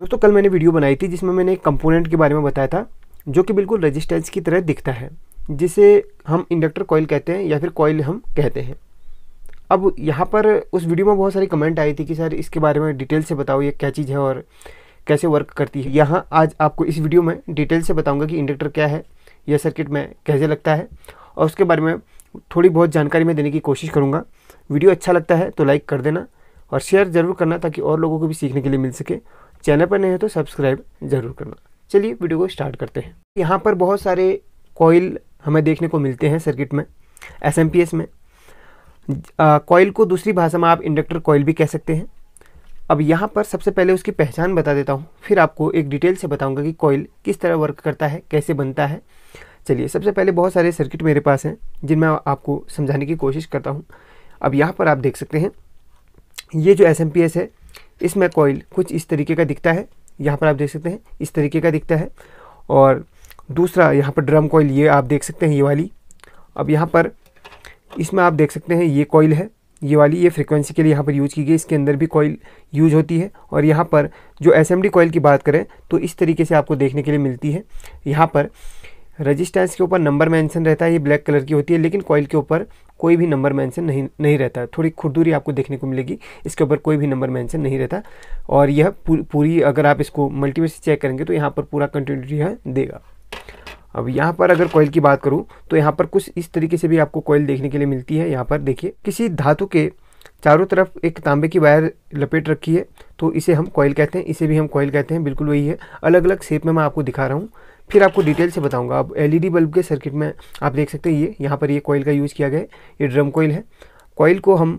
दोस्तों कल मैंने वीडियो बनाई थी जिसमें मैंने एक कंपोनेंट के बारे में बताया था जो कि बिल्कुल रेजिस्टेंस की तरह दिखता है जिसे हम इंडक्टर कॉयल कहते हैं या फिर कॉयल हम कहते हैं अब यहाँ पर उस वीडियो में बहुत सारी कमेंट आई थी कि सर इसके बारे में डिटेल से बताओ ये क्या चीज़ है और कैसे वर्क करती है यहाँ आज आपको इस वीडियो में डिटेल से बताऊँगा कि इंडक्टर क्या है यह सर्किट में कैसे लगता है और उसके बारे में थोड़ी बहुत जानकारी मैं देने की कोशिश करूँगा वीडियो अच्छा लगता है तो लाइक कर देना और शेयर ज़रूर करना ताकि और लोगों को भी सीखने के लिए मिल सके चैनल पर नए हो तो सब्सक्राइब ज़रूर करना चलिए वीडियो को स्टार्ट करते हैं यहाँ पर बहुत सारे कॉयल हमें देखने को मिलते हैं सर्किट में एस में कॉयल को दूसरी भाषा में आप इंडक्टर कॉयल भी कह सकते हैं अब यहाँ पर सबसे पहले उसकी पहचान बता देता हूँ फिर आपको एक डिटेल से बताऊँगा कि कॉयल किस तरह वर्क करता है कैसे बनता है चलिए सबसे पहले बहुत सारे सर्किट मेरे पास हैं जिनमें आपको समझाने की कोशिश करता हूँ अब यहाँ पर आप देख सकते हैं ये जो एस है इसमें कॉयल कुछ इस तरीके का दिखता है यहाँ पर आप देख सकते हैं इस तरीके का दिखता है और दूसरा यहाँ पर ड्रम कोयल ये आप देख सकते हैं ये वाली अब यहाँ पर इसमें आप देख सकते हैं ये कॉयल है ये वाली ये फ्रीक्वेंसी के लिए यहाँ पर यूज़ की गई इसके अंदर भी कॉयल यूज होती है और यहाँ पर जो एस एम कोयल की बात करें तो इस तरीके से आपको देखने के लिए मिलती है यहाँ पर रजिस्टेंस के ऊपर नंबर मेंशन रहता है ये ब्लैक कलर की होती है लेकिन कॉयल के ऊपर कोई भी नंबर मेंशन नहीं नहीं रहता थोड़ी खुरदुरी आपको देखने को मिलेगी इसके ऊपर कोई भी नंबर मेंशन नहीं रहता और यह पूरी अगर आप इसको मल्टीपल से चेक करेंगे तो यहाँ पर पूरा कंटिन्यूटी यह देगा अब यहाँ पर अगर कॉयल की बात करूँ तो यहाँ पर कुछ इस तरीके से भी आपको कॉयल देखने के लिए मिलती है यहाँ पर देखिए किसी धातु के चारों तरफ एक तांबे की वायर लपेट रखी है तो इसे हम कॉयल कहते हैं इसे भी हम कॉयल कहते हैं बिल्कुल वही है अलग अलग शेप में मैं आपको दिखा रहा हूँ फिर आपको डिटेल से बताऊँगा अब एल बल्ब के सर्किट में आप देख सकते हैं ये यहाँ पर ये कॉयल का यूज़ किया गया है ये ड्रम कॉयल है कॉयल को हम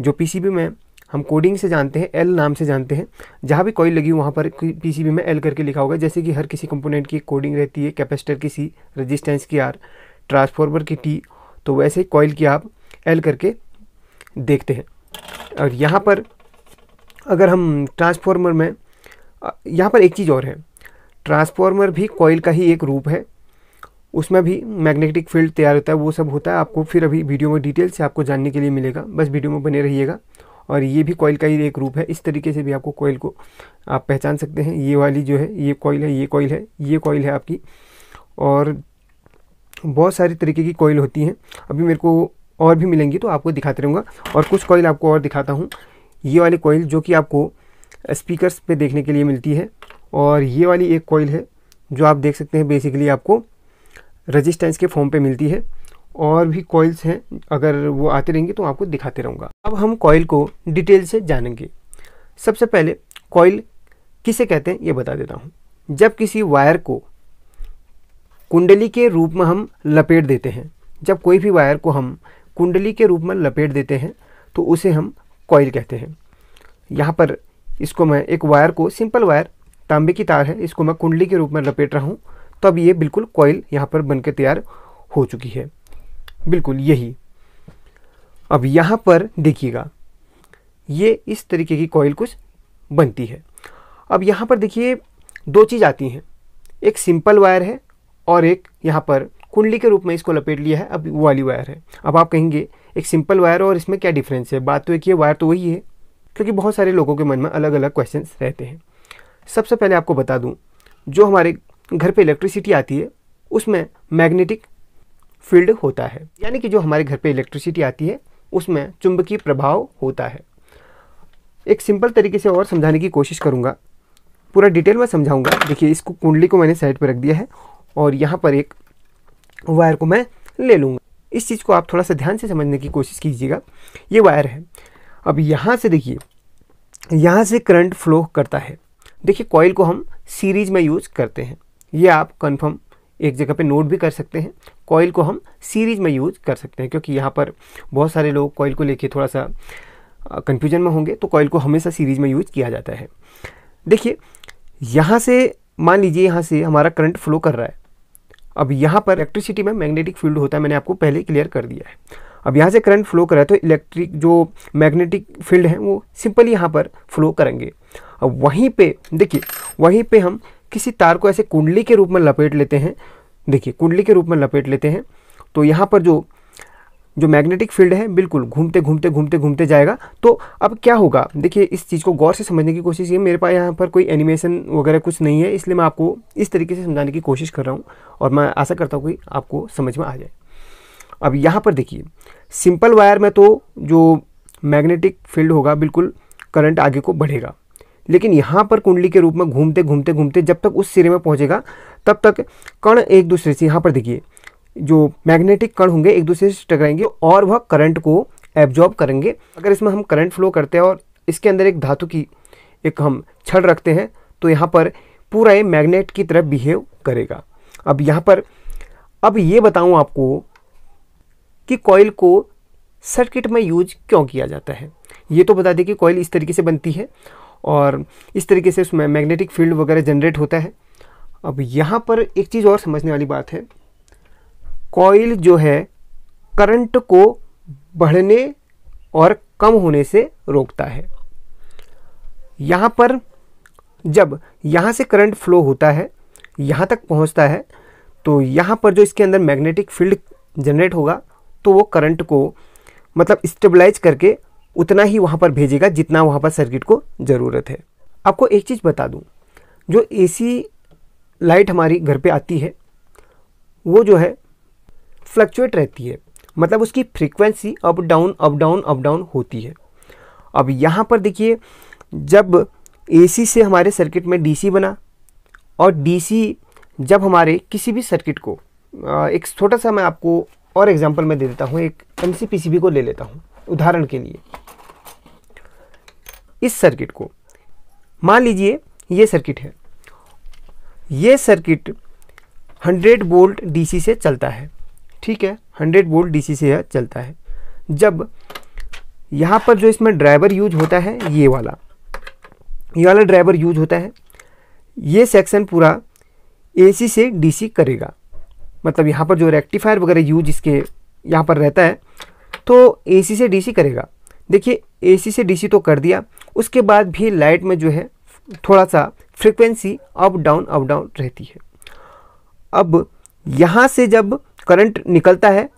जो पी में हम कोडिंग से जानते हैं एल नाम से जानते हैं जहाँ भी कॉयल लगी वहाँ पर पीसीबी में एल करके लिखा होगा जैसे कि हर किसी कंपोनेंट की कोडिंग रहती है कैपेसिटर की सी रजिस्टेंस की आर ट्रांसफार्मर की टी तो वैसे कॉयल की आप एल करके देखते हैं और यहाँ पर अगर हम ट्रांसफार्मर में यहाँ पर एक चीज़ और है ट्रांसफार्मर भी कॉयल का ही एक रूप है उसमें भी मैग्नेटिक फील्ड तैयार होता है वो सब होता है आपको फिर अभी वीडियो में डिटेल से आपको जानने के लिए मिलेगा बस वीडियो में बने रहिएगा और ये भी कॉइल का ही एक रूप है इस तरीके से भी आपको कॉयल को आप पहचान सकते हैं ये वाली जो है ये कॉयल है ये कॉयल है ये कॉयल है आपकी और बहुत सारी तरीके की कॉयल होती हैं अभी मेरे को और भी मिलेंगी तो आपको दिखाते रहूँगा और कुछ कॉयल आपको और दिखाता हूँ ये वाली कॉयल जो कि आपको स्पीकर्स पे देखने के लिए मिलती है और ये वाली एक कॉइल है जो आप देख सकते हैं बेसिकली आपको रजिस्टेंस के फॉर्म पे मिलती है और भी कॉइल्स हैं अगर वो आते रहेंगे तो आपको दिखाते रहूँगा अब हम कॉयल को डिटेल से जानेंगे सबसे पहले कॉयल किसे कहते हैं ये बता देता हूँ जब किसी वायर को कुंडली के रूप में हम लपेट देते हैं जब कोई भी वायर को हम कुंडली के रूप में लपेट देते हैं तो उसे हम कॉयल कहते हैं यहाँ पर इसको मैं एक वायर को सिंपल वायर तांबे की तार है इसको मैं कुंडली के रूप में लपेट रहा हूँ तो अब ये बिल्कुल कॉयल यहाँ पर बनकर तैयार हो चुकी है बिल्कुल यही अब यहाँ पर देखिएगा ये इस तरीके की कॉयल कुछ बनती है अब यहाँ पर देखिए दो चीज़ आती हैं एक सिंपल वायर है और एक यहाँ पर कुंडली के रूप में इसको लपेट लिया है अब वो वाली वायर है अब आप कहेंगे एक सिंपल वायर और इसमें क्या डिफरेंस है बात तो एक ही वायर तो वही है क्योंकि बहुत सारे लोगों के मन में अलग अलग क्वेश्चन रहते हैं सबसे पहले आपको बता दूँ जो हमारे घर पर इलेक्ट्रिसिटी आती है उसमें मैग्नेटिक फील्ड होता है यानी कि जो हमारे घर पर इलेक्ट्रिसिटी आती है उसमें चुंबकीय प्रभाव होता है एक सिंपल तरीके से और समझाने की कोशिश करूँगा पूरा डिटेल में समझाऊँगा देखिए इसको कुंडली को मैंने साइड पर रख दिया है और यहाँ पर एक वायर को मैं ले लूँगा इस चीज़ को आप थोड़ा सा ध्यान से समझने की कोशिश कीजिएगा ये वायर है अब यहाँ से देखिए यहाँ से करंट फ्लो करता है देखिए कॉयल को हम सीरीज में यूज़ करते हैं ये आप कंफर्म एक जगह पे नोट भी कर सकते हैं कॉयल को हम सीरीज में यूज़ कर सकते हैं क्योंकि यहाँ पर बहुत सारे लोग कॉयल को लेके थोड़ा सा कन्फ्यूजन में होंगे तो कॉयल को हमेशा सीरीज में यूज किया जाता है देखिए यहाँ से मान लीजिए यहाँ से हमारा करंट फ्लो कर रहा है अब यहाँ पर इलेक्ट्रिसिटी में मैग्नेटिक फील्ड होता है मैंने आपको पहले क्लियर कर दिया है अब यहाँ से करंट फ्लो करा तो इलेक्ट्रिक जो मैग्नेटिक फील्ड है वो सिंपली यहाँ पर फ्लो करेंगे अब वहीं पे देखिए वहीं पे हम किसी तार को ऐसे कुंडली के रूप में लपेट लेते हैं देखिए कुंडली के रूप में लपेट लेते हैं तो यहाँ पर जो जो मैग्नेटिक फील्ड है बिल्कुल घूमते घूमते घूमते घूमते जाएगा तो अब क्या होगा देखिए इस चीज़ को गौर से समझने की कोशिश की मेरे पास यहाँ पर कोई एनिमेशन वगैरह कुछ नहीं है इसलिए मैं आपको इस तरीके से समझाने की कोशिश कर रहा हूँ और मैं आशा करता हूँ कि आपको समझ में आ जाए अब यहाँ पर देखिए सिंपल वायर में तो जो मैग्नेटिक फील्ड होगा बिल्कुल करंट आगे को बढ़ेगा लेकिन यहाँ पर कुंडली के रूप में घूमते घूमते घूमते जब तक उस सिरे में पहुँचेगा तब तक कण एक दूसरे से यहाँ पर देखिए जो मैग्नेटिक कण होंगे एक दूसरे से टकराएंगे और वह करंट को एब्जॉर्ब करेंगे अगर इसमें हम करंट फ्लो करते हैं और इसके अंदर एक धातु की एक हम छड़ रखते हैं तो यहाँ पर पूरा ये मैग्नेट की तरह बिहेव करेगा अब यहाँ पर अब ये बताऊँ आपको कि कॉयल को सर्किट में यूज क्यों किया जाता है ये तो बता दें कि कॉयल इस तरीके से बनती है और इस तरीके से उसमें मैग्नेटिक फील्ड वगैरह जनरेट होता है अब यहाँ पर एक चीज़ और समझने वाली बात है कॉइल जो है करंट को बढ़ने और कम होने से रोकता है यहाँ पर जब यहाँ से करंट फ्लो होता है यहाँ तक पहुँचता है तो यहाँ पर जो इसके अंदर मैग्नेटिक फील्ड जनरेट होगा तो वो करंट को मतलब स्टेबलाइज करके उतना ही वहाँ पर भेजेगा जितना वहाँ पर सर्किट को ज़रूरत है आपको एक चीज़ बता दूँ जो एसी लाइट हमारी घर पे आती है वो जो है फ्लक्चुएट रहती है मतलब उसकी frequency up down up down up down होती है अब यहाँ पर देखिए जब एसी से हमारे सर्किट में डीसी बना और डीसी जब हमारे किसी भी सर्किट को एक छोटा सा मैं आपको और एग्जांपल में दे देता हूँ एक एम को ले लेता हूँ उदाहरण के लिए इस सर्किट को मान लीजिए ये सर्किट है ये सर्किट 100 वोल्ट डीसी से चलता है ठीक है हंड्रेड वोल्ट डी सी से चलता है जब यहाँ पर जो इसमें ड्राइवर यूज होता है ये वाला ये वाला ड्राइवर यूज होता है ये सेक्शन पूरा एसी से डीसी करेगा मतलब यहाँ पर जो रेक्टिफायर वगैरह यूज इसके यहाँ पर रहता है तो एसी से डीसी करेगा देखिए एसी से डीसी तो कर दिया उसके बाद भी लाइट में जो है थोड़ा सा frequency up down up down रहती है अब यहाँ से जब करंट निकलता है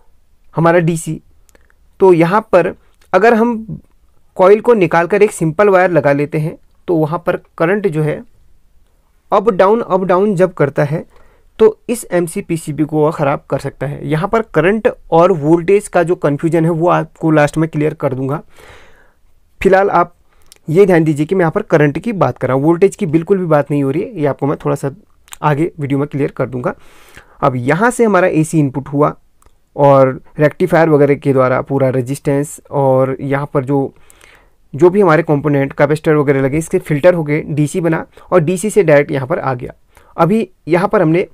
हमारा डीसी तो यहाँ पर अगर हम कॉयल को निकाल कर एक सिंपल वायर लगा लेते हैं तो वहाँ पर करंट जो है अप डाउन अप डाउन जब करता है तो इस एम को वह ख़राब कर सकता है यहाँ पर करंट और वोल्टेज का जो कन्फ्यूजन है वो आपको लास्ट में क्लियर कर दूंगा फिलहाल आप ये ध्यान दीजिए कि मैं यहाँ पर करंट की बात कर रहा हूँ वोल्टेज की बिल्कुल भी बात नहीं हो रही है ये आपको मैं थोड़ा सा आगे वीडियो में क्लियर कर दूंगा अब यहाँ से हमारा ए इनपुट हुआ और रेक्टिफायर वगैरह के द्वारा पूरा रजिस्टेंस और यहाँ पर जो जो भी हमारे कंपोनेंट कैपेसिटर वगैरह लगे इसके फिल्टर हो गए डीसी बना और डीसी से डायरेक्ट यहाँ पर आ गया अभी यहाँ पर हमने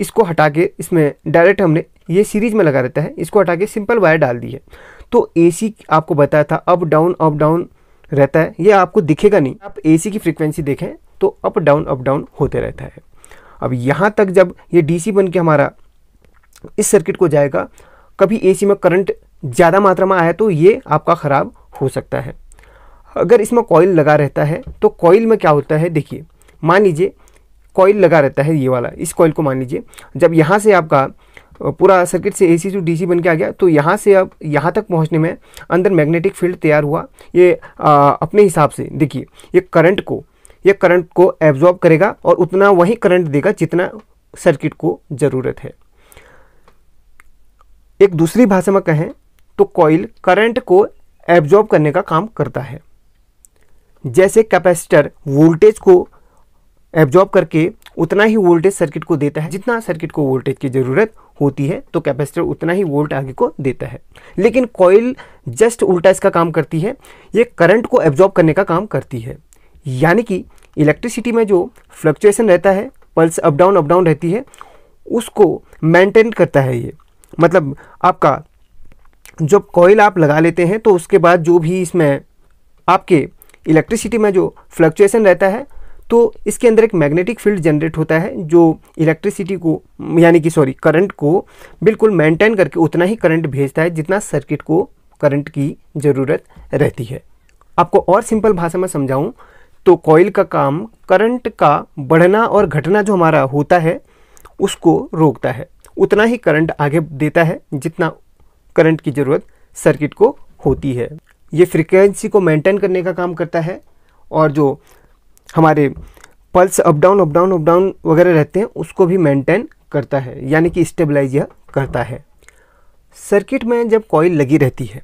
इसको हटा के इसमें डायरेक्ट हमने ये सीरीज में लगा रहता है इसको हटा के सिंपल वायर डाल दी है तो एसी आपको बताया था अप डाउन अप डाउन रहता है ये आपको दिखेगा नहीं आप एसी की फ्रिक्वेंसी देखें तो अप डाउन अप डाउन होते रहता है अब यहाँ तक जब ये डीसी बन के हमारा इस सर्किट को जाएगा कभी एसी में करंट ज़्यादा मात्रा में आया तो ये आपका ख़राब हो सकता है अगर इसमें कॉयल लगा रहता है तो कॉइल में क्या होता है देखिए मान लीजिए कॉयल लगा रहता है ये वाला इस कॉयल को मान लीजिए जब यहाँ से आपका पूरा सर्किट से एसी टू सी बन के आ गया तो यहाँ से अब यहाँ तक पहुँचने में अंदर मैग्नेटिक फील्ड तैयार हुआ ये आ, अपने हिसाब से देखिए ये करंट को ये करंट को एब्जॉर्ब करेगा और उतना वही करंट देगा जितना सर्किट को ज़रूरत है एक दूसरी भाषा में कहें तो कॉइल करंट को एब्जॉर्ब करने का काम करता है जैसे कैपेसिटर वोल्टेज को एब्जॉर्ब करके उतना ही वोल्टेज सर्किट को देता है जितना सर्किट को वोल्टेज की ज़रूरत होती है तो कैपेसिटर उतना ही वोल्ट आगे को देता है लेकिन कॉइल जस्ट उल्टा इसका काम करती है ये करंट को एब्जॉर्ब करने का काम करती है यानी कि इलेक्ट्रिसिटी में जो फ्लक्चुएसन रहता है pulse up down up down रहती है उसको मेंटेन करता है ये मतलब आपका जब कॉयल आप लगा लेते हैं तो उसके बाद जो भी इसमें आपके इलेक्ट्रिसिटी में जो फ्लक्चुएसन रहता है तो इसके अंदर एक मैग्नेटिक फील्ड जनरेट होता है जो इलेक्ट्रिसिटी को यानी कि सॉरी करंट को बिल्कुल मेंटेन करके उतना ही करंट भेजता है जितना सर्किट को करंट की ज़रूरत रहती है आपको और सिंपल भाषा में समझाऊं तो कॉयल का काम करंट का बढ़ना और घटना जो हमारा होता है उसको रोकता है उतना ही करंट आगे देता है जितना करंट की ज़रूरत सर्किट को होती है ये फ्रिक्वेंसी को मेंटेन करने का काम करता है और जो हमारे pulse up down up down up down वगैरह रहते हैं उसको भी मेंटेन करता है यानी कि स्टेबलाइज यह करता है सर्किट में जब कॉयल लगी रहती है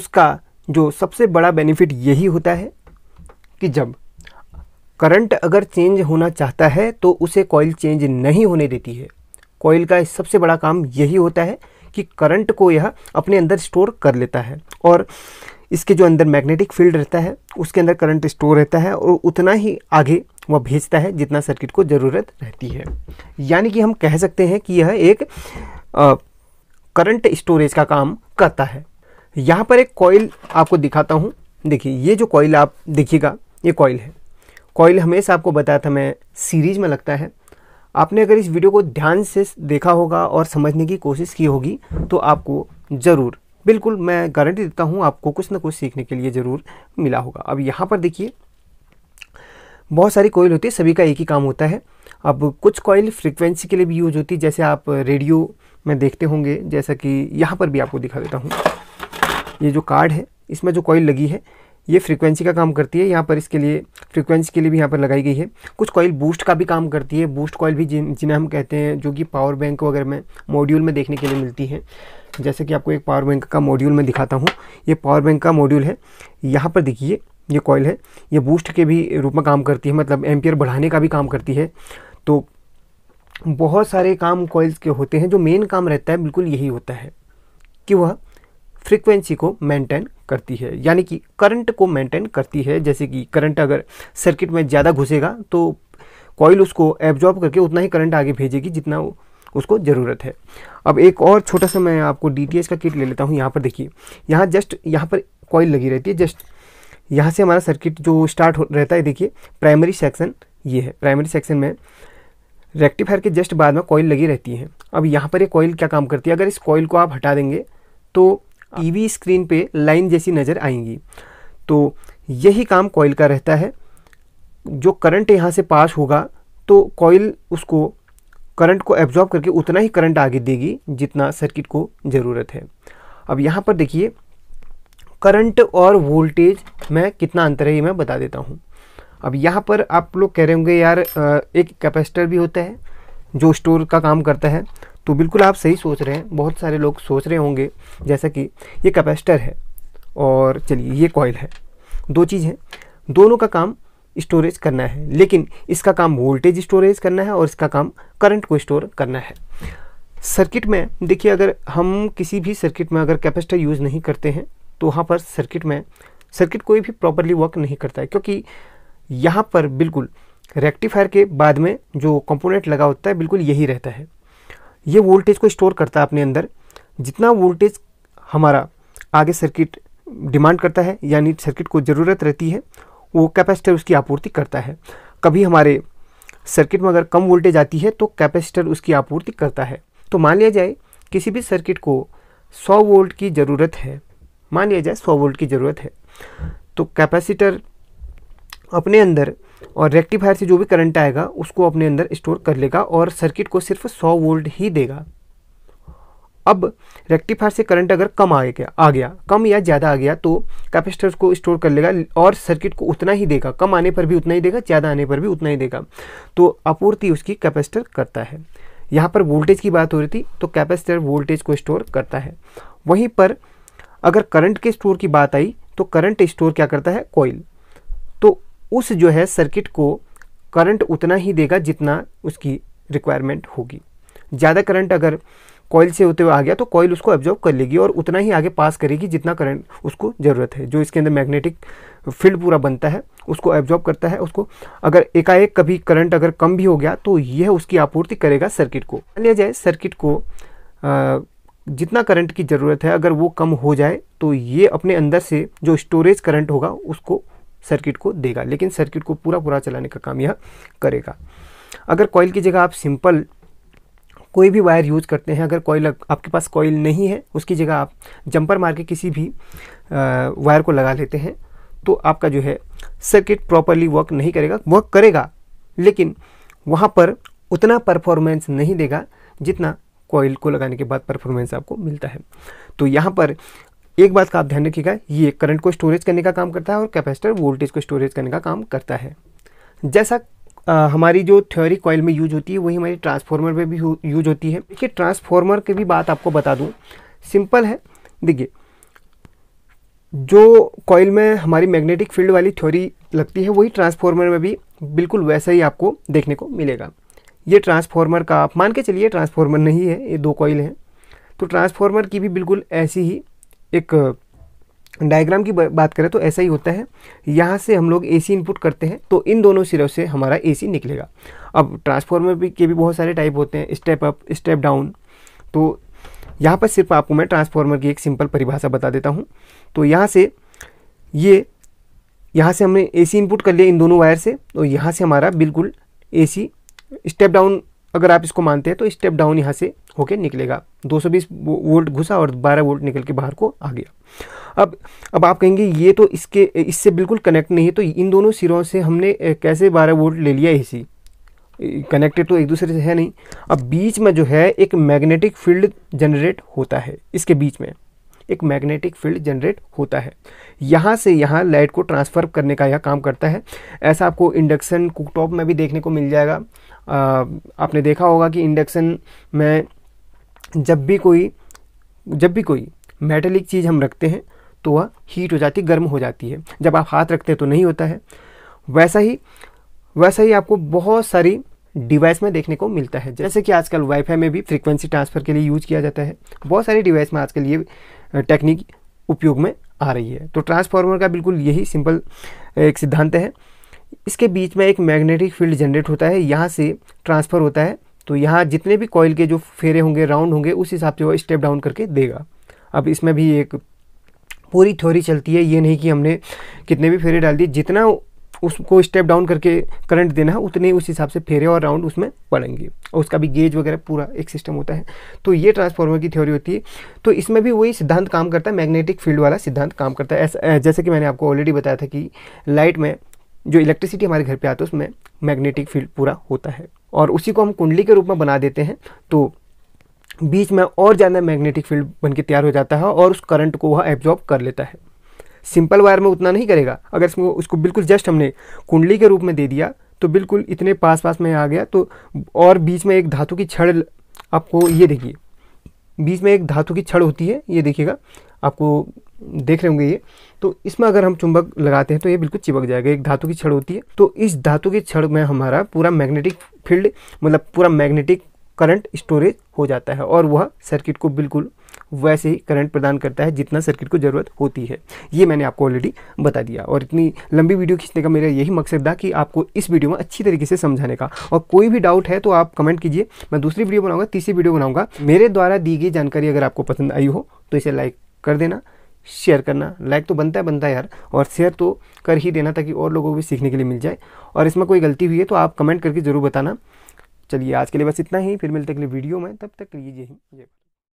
उसका जो सबसे बड़ा बेनिफिट यही होता है कि जब करंट अगर चेंज होना चाहता है तो उसे कॉयल चेंज नहीं होने देती है कॉयल का सबसे बड़ा काम यही होता है कि करंट को यह अपने अंदर स्टोर कर लेता है और इसके जो अंदर मैग्नेटिक फील्ड रहता है उसके अंदर करंट स्टोर रहता है और उतना ही आगे वह भेजता है जितना सर्किट को ज़रूरत रहती है यानी कि हम कह सकते हैं कि यह एक करंट स्टोरेज का काम करता है यहाँ पर एक कॉयल आपको दिखाता हूँ देखिए ये जो कॉयल आप देखिएगा ये कॉयल है कॉयल हमेशा आपको बताया था मैं सीरीज में लगता है आपने अगर इस वीडियो को ध्यान से देखा होगा और समझने की कोशिश की होगी तो आपको ज़रूर बिल्कुल मैं गारंटी देता हूँ आपको कुछ ना कुछ सीखने के लिए ज़रूर मिला होगा अब यहाँ पर देखिए बहुत सारी कॉयल होती है सभी का एक ही काम होता है अब कुछ कॉइल फ्रिक्वेंसी के लिए भी यूज होती है जैसे आप रेडियो में देखते होंगे जैसा कि यहाँ पर भी आपको दिखा देता हूँ ये जो कार्ड है इसमें जो कॉयल लगी है ये फ्रीक्वेंसी का काम करती है यहाँ पर इसके लिए फ्रीक्वेंसी के लिए भी यहाँ पर लगाई गई है कुछ कॉयल बूस्ट का भी काम करती है बूस्ट कॉयल भी जिन जिन्हें हम कहते हैं जो कि पावर बैंक वगैरह में मॉड्यूल में देखने के लिए मिलती है जैसे कि आपको एक पावर बैंक का मॉड्यूल में दिखाता हूँ ये पावर बैंक का मॉड्यूल है यहाँ पर देखिए ये कॉयल है ये बूस्ट के भी रूप में काम करती है मतलब एम्पियर बढ़ाने का भी काम करती है तो बहुत सारे काम कॉयल्स के होते हैं जो मेन काम रहता है बिल्कुल यही होता है कि वह फ्रीक्वेंसी को मेंटेन करती है यानी कि करंट को मेंटेन करती है जैसे कि करंट अगर सर्किट में ज़्यादा घुसेगा तो कॉइल उसको एब्जॉर्ब करके उतना ही करंट आगे भेजेगी जितना उसको ज़रूरत है अब एक और छोटा सा मैं आपको डी का किट ले लेता हूँ यहाँ पर देखिए यहाँ जस्ट यहाँ पर कॉइल लगी रहती है जस्ट यहाँ से हमारा सर्किट जो स्टार्ट रहता है देखिए प्राइमरी सेक्शन ये है प्राइमरी सेक्शन में रेक्टिफायर के जस्ट बाद में कॉइल लगी रहती है अब यहाँ पर ये कॉइल क्या काम करती है अगर इस कॉइल को आप हटा देंगे तो टीवी स्क्रीन पे लाइन जैसी नज़र आएंगी तो यही काम कॉयल का रहता है जो करंट यहाँ से पास होगा तो कॉयल उसको करंट को एब्जॉर्ब करके उतना ही करंट आगे देगी जितना सर्किट को ज़रूरत है अब यहाँ पर देखिए करंट और वोल्टेज में कितना अंतर है ये मैं बता देता हूँ अब यहाँ पर आप लोग कह रहे होंगे यार एक कैपेसिटर भी होता है जो स्टोर का काम करता है तो बिल्कुल आप सही सोच रहे हैं बहुत सारे लोग सोच रहे होंगे जैसा कि ये कैपेसिटर है और चलिए ये कॉयल है दो चीज़ हैं दोनों का काम स्टोरेज करना है लेकिन इसका काम वोल्टेज स्टोरेज करना है और इसका काम करंट को स्टोर करना है सर्किट में देखिए अगर हम किसी भी सर्किट में अगर कैपेसिटर यूज़ नहीं करते हैं तो वहाँ पर सर्किट में सर्किट कोई भी प्रॉपरली वर्क नहीं करता है क्योंकि यहाँ पर बिल्कुल रेक्टिफायर के बाद में जो कंपोनेंट लगा होता है बिल्कुल यही रहता है ये वोल्टेज को स्टोर करता है अपने अंदर जितना वोल्टेज हमारा आगे सर्किट डिमांड करता है यानी सर्किट को ज़रूरत रहती है वो कैपेसिटर उसकी आपूर्ति करता है कभी हमारे सर्किट में अगर कम वोल्टेज आती है तो कैपेसिटर उसकी आपूर्ति करता है तो मान लिया जाए किसी भी सर्किट को 100 वोल्ट की ज़रूरत है मान लिया जाए 100 वोल्ट की ज़रूरत है तो कैपेसिटर अपने अंदर और रेक्टिफायर से जो भी करंट आएगा उसको अपने अंदर स्टोर कर लेगा और सर्किट को सिर्फ 100 वोल्ट ही देगा अब रेक्टिफायर से करंट अगर कम आ गया आ गया कम या ज़्यादा आ गया तो कैपेसिटर को स्टोर कर लेगा और सर्किट को उतना ही देगा कम आने पर भी उतना ही देगा ज़्यादा आने पर भी उतना ही देगा तो आपूर्ति उसकी कैपेसिटर करता है यहाँ पर वोल्टेज की बात हो रही थी तो कैपेसिटर वोल्टेज को स्टोर करता है वहीं पर अगर करंट के स्टोर की बात आई तो करंट स्टोर क्या करता है कॉइल तो उस जो है सर्किट को करंट उतना ही देगा जितना उसकी रिक्वायरमेंट होगी ज़्यादा करंट अगर कॉयल से होते हुए आ गया तो कॉयल उसको एब्जॉर्व कर लेगी और उतना ही आगे पास करेगी जितना करंट उसको ज़रूरत है जो इसके अंदर मैग्नेटिक फील्ड पूरा बनता है उसको एब्जॉर्व करता है उसको अगर एकाएक कभी करंट अगर कम भी हो गया तो यह उसकी आपूर्ति करेगा सर्किट को लिया जाए सर्किट को आ, जितना करंट की ज़रूरत है अगर वो कम हो जाए तो ये अपने अंदर से जो स्टोरेज करंट होगा उसको सर्किट को देगा लेकिन सर्किट को पूरा पूरा चलाने का काम यह करेगा अगर कॉयल की जगह आप सिंपल कोई भी वायर यूज करते हैं अगर कॉयल आपके पास कॉयल नहीं है उसकी जगह आप जंपर मार के किसी भी वायर को लगा लेते हैं तो आपका जो है सर्किट प्रॉपरली वर्क नहीं करेगा वर्क करेगा लेकिन वहाँ पर उतना परफॉर्मेंस नहीं देगा जितना कॉयल को लगाने के बाद परफॉर्मेंस आपको मिलता है तो यहाँ पर एक बात का आप ध्यान रखिएगा ये करंट को स्टोरेज करने का काम करता है और कैपेसिटर वोल्टेज को स्टोरेज करने का काम करता है जैसा आ, हमारी जो थ्योरी कॉयल में यूज होती है वही हमारी ट्रांसफार्मर में भी यूज होती है देखिए ट्रांसफार्मर की भी बात आपको बता दूँ सिंपल है देखिए जो कॉयल में हमारी मैग्नेटिक फील्ड वाली थ्योरी लगती है वही ट्रांसफार्मर में भी बिल्कुल वैसा ही आपको देखने को मिलेगा ये ट्रांसफार्मर का आप मान के चलिए ट्रांसफार्मर नहीं है ये दो कॉयल हैं तो ट्रांसफार्मर की भी बिल्कुल ऐसी ही एक डायग्राम की बात करें तो ऐसा ही होता है यहाँ से हम लोग एसी इनपुट करते हैं तो इन दोनों सिरों से हमारा एसी निकलेगा अब ट्रांसफार्मर भी के भी बहुत सारे टाइप होते हैं स्टेप अप स्टेप डाउन तो यहाँ पर सिर्फ आपको मैं ट्रांसफार्मर की एक सिंपल परिभाषा बता देता हूँ तो यहाँ से ये यहाँ से हमने एसी इनपुट कर लिया इन दोनों वायर से और यहाँ से हमारा बिल्कुल एसी स्टेप डाउन अगर आप इसको मानते हैं तो स्टेप डाउन यहाँ से होके निकलेगा 220 वोल्ट घुसा और 12 वोल्ट निकल के बाहर को आ गया अब अब आप कहेंगे ये तो इसके इससे बिल्कुल कनेक्ट नहीं है तो इन दोनों सिरों से हमने कैसे 12 वोल्ट ले लिया इसी कनेक्टेड तो एक दूसरे से है नहीं अब बीच में जो है एक मैग्नेटिक फील्ड जनरेट होता है इसके बीच में एक मैग्नेटिक फील्ड जनरेट होता है यहाँ से यहाँ लाइट को ट्रांसफ़र करने का यह काम करता है ऐसा आपको इंडक्शन कुकटॉप में भी देखने को मिल जाएगा आ, आपने देखा होगा कि इंडक्शन में जब भी कोई जब भी कोई मेटेलिक चीज़ हम रखते हैं तो वह हीट हो जाती गर्म हो जाती है जब आप हाथ रखते हैं तो नहीं होता है वैसा ही वैसा ही आपको बहुत सारी डिवाइस में देखने को मिलता है जैसे कि आजकल वाईफाई में भी फ्रीक्वेंसी ट्रांसफर के लिए यूज किया जाता है बहुत सारी डिवाइस में आजकल ये टेक्निक उपयोग में आ रही है तो ट्रांसफार्मर का बिल्कुल यही सिंपल एक सिद्धांत है इसके बीच में एक मैग्नेटिक फील्ड जनरेट होता है यहाँ से ट्रांसफ़र होता है तो यहाँ जितने भी कॉयल के जो फेरे होंगे राउंड होंगे उस हिसाब से वो स्टेप डाउन करके देगा अब इसमें भी एक पूरी थ्योरी चलती है ये नहीं कि हमने कितने भी फेरे डाल दिए जितना उसको स्टेप डाउन करके करंट देना है उतने उस हिसाब से फेरे और राउंड उसमें पड़ेंगे और उसका भी गेज वगैरह पूरा एक सिस्टम होता है तो ये ट्रांसफार्मर की थ्योरी होती है तो इसमें भी वही सिद्धांत काम करता है मैग्नेटिक फील्ड वाला सिद्धांत काम करता है ऐसा जैसे कि मैंने आपको ऑलरेडी बताया था कि लाइट में जो इलेक्ट्रिसिटी हमारे घर पर आती है उसमें मैग्नेटिक फील्ड पूरा होता है और उसी को हम कुंडली के रूप में बना देते हैं तो बीच में और ज़्यादा मैग्नेटिक फील्ड बन के तैयार हो जाता है और उस करंट को वह एब्जॉर्ब कर लेता है सिंपल वायर में उतना नहीं करेगा अगर इसको उसको बिल्कुल जस्ट हमने कुंडली के रूप में दे दिया तो बिल्कुल इतने पास पास में आ गया तो और बीच में एक धातु की छड़ आपको ये देखिए बीच में एक धातु की छड़ होती है ये देखिएगा आपको देख रहे होंगे ये तो इसमें अगर हम चुंबक लगाते हैं तो ये बिल्कुल चिपक जाएगा एक धातु की छड़ होती है तो इस धातु की छड़ में हमारा पूरा मैग्नेटिक फील्ड मतलब पूरा मैग्नेटिक करंट स्टोरेज हो जाता है और वह सर्किट को बिल्कुल वैसे ही करंट प्रदान करता है जितना सर्किट को ज़रूरत होती है ये मैंने आपको ऑलरेडी बता दिया और इतनी लंबी वीडियो खींचने का मेरा यही मकसद था कि आपको इस वीडियो में अच्छी तरीके से समझाने का और कोई भी डाउट है तो आप कमेंट कीजिए मैं दूसरी वीडियो बनाऊंगा तीसरी वीडियो बनाऊंगा मेरे द्वारा दी गई जानकारी अगर आपको पसंद आई हो तो इसे लाइक कर देना शेयर करना लाइक तो बनता है बनता है यार और शेयर तो कर ही देना ताकि और लोगों को भी सीखने के लिए मिल जाए और इसमें कोई गलती हुई है तो आप कमेंट करके ज़रूर बताना चलिए आज के लिए बस इतना ही फिर मिलते अगले वीडियो में तब तक लीजिए ही जय